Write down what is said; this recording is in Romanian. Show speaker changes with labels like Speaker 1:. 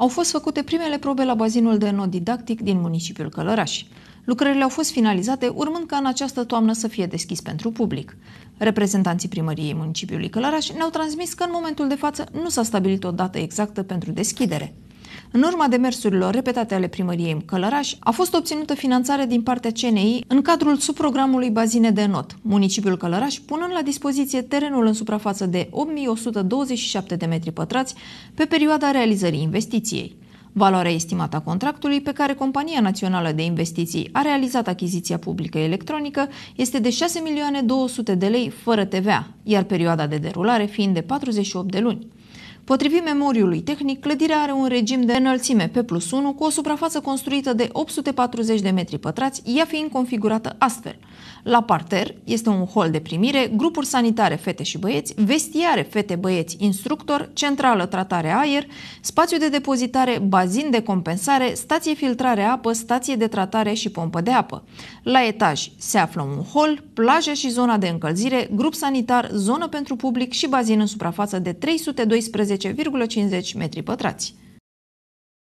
Speaker 1: Au fost făcute primele probe la bazinul de nod didactic din municipiul Călăraș. Lucrările au fost finalizate, urmând ca în această toamnă să fie deschis pentru public. Reprezentanții primăriei municipiului Călăraș ne-au transmis că în momentul de față nu s-a stabilit o dată exactă pentru deschidere. În urma demersurilor repetate ale primăriei în Călăraș, a fost obținută finanțare din partea CNI în cadrul subprogramului Bazine de Not, municipiul Călăraș punând la dispoziție terenul în suprafață de 8127 de metri pătrați pe perioada realizării investiției. Valoarea estimată a contractului pe care Compania Națională de Investiții a realizat achiziția publică electronică este de 6.200.000 de lei fără TVA, iar perioada de derulare fiind de 48 de luni. Potrivit memoriului tehnic, clădirea are un regim de înălțime P plus 1 cu o suprafață construită de 840 de metri pătrați, ea fiind configurată astfel. La parter este un hol de primire, grupuri sanitare fete și băieți, vestiare fete-băieți instructor, centrală tratare aer, spațiu de depozitare, bazin de compensare, stație filtrare apă, stație de tratare și pompă de apă. La etaj se află un hol, plajă și zona de încălzire, grup sanitar, zonă pentru public și bazin în suprafață de 312 10,50 metri pătrați.